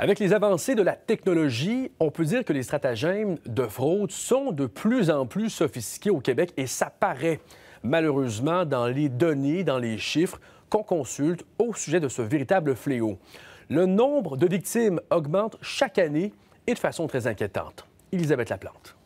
Avec les avancées de la technologie, on peut dire que les stratagèmes de fraude sont de plus en plus sophistiqués au Québec et ça paraît malheureusement dans les données, dans les chiffres qu'on consulte au sujet de ce véritable fléau. Le nombre de victimes augmente chaque année et de façon très inquiétante. Elisabeth Laplante.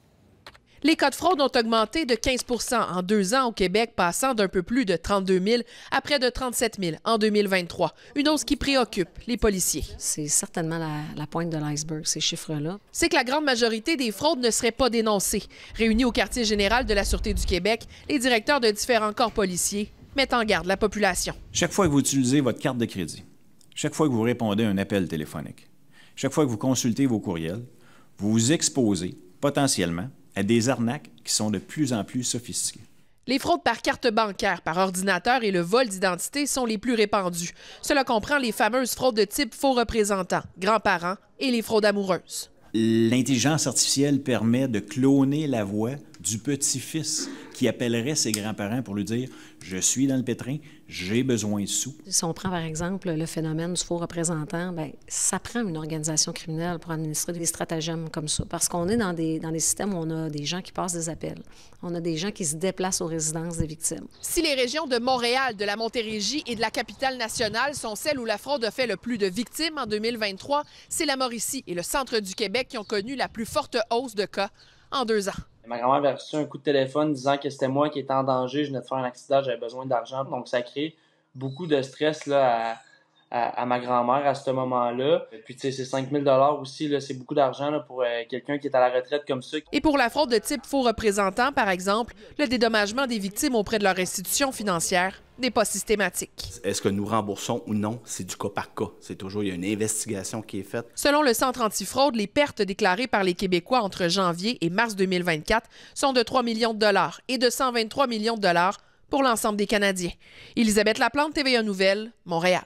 Les cas de fraude ont augmenté de 15 en deux ans au Québec, passant d'un peu plus de 32 000 à près de 37 000 en 2023. Une hausse qui préoccupe les policiers. C'est certainement la, pointe de l'iceberg, ces chiffres-là. C'est que la grande majorité des fraudes ne seraient pas dénoncées. Réunis au quartier général de la Sûreté du Québec, les directeurs de différents corps policiers mettent en garde la population. Chaque fois que vous utilisez votre carte de crédit, chaque fois que vous répondez à un appel téléphonique, chaque fois que vous consultez vos courriels, vous vous exposez potentiellement des arnaques qui sont de plus en plus sophistiquées. Les fraudes par carte bancaire, par ordinateur et le vol d'identité sont les plus répandues. Cela comprend les fameuses fraudes de type faux représentants, grands-parents et les fraudes amoureuses. L'intelligence artificielle permet de cloner la voix du petit-fils qui appellerait ses grands-parents pour lui dire Je suis dans le pétrin, j'ai besoin de sous. Si on prend par exemple le phénomène du faux représentant, bien, ça prend une organisation criminelle pour administrer des stratagèmes comme ça. Parce qu'on est dans des, dans des systèmes où on a des gens qui passent des appels, on a des gens qui se déplacent aux résidences des victimes. Si les régions de Montréal, de la Montérégie et de la capitale nationale sont celles où la fraude a fait le plus de victimes en 2023, c'est la Mauricie et le centre du Québec qui ont connu la plus forte hausse de cas en deux ans. Ma grand-mère a reçu un coup de téléphone disant que c'était moi qui étais en danger, je venais de faire un accident, j'avais besoin d'argent. Donc, ça crée beaucoup de stress là, à, ma grand-mère à ce moment-là. Puis, tu sais, c'est 5000 dollars aussi, c'est beaucoup d'argent pour euh, quelqu'un qui est à la retraite comme ça. Et pour la fraude de type faux représentant, par exemple, le dédommagement des victimes auprès de leur institution financière pas systématique. Est-ce que nous remboursons ou non? C'est du cas par cas. C'est toujours, il y a une investigation qui est faite. Selon le Centre antifraude, les pertes déclarées par les Québécois entre janvier et mars 2024 sont de 3 millions de dollars et de 123 millions de dollars pour l'ensemble des Canadiens. Elisabeth Laplante, TVA Nouvelle, Montréal.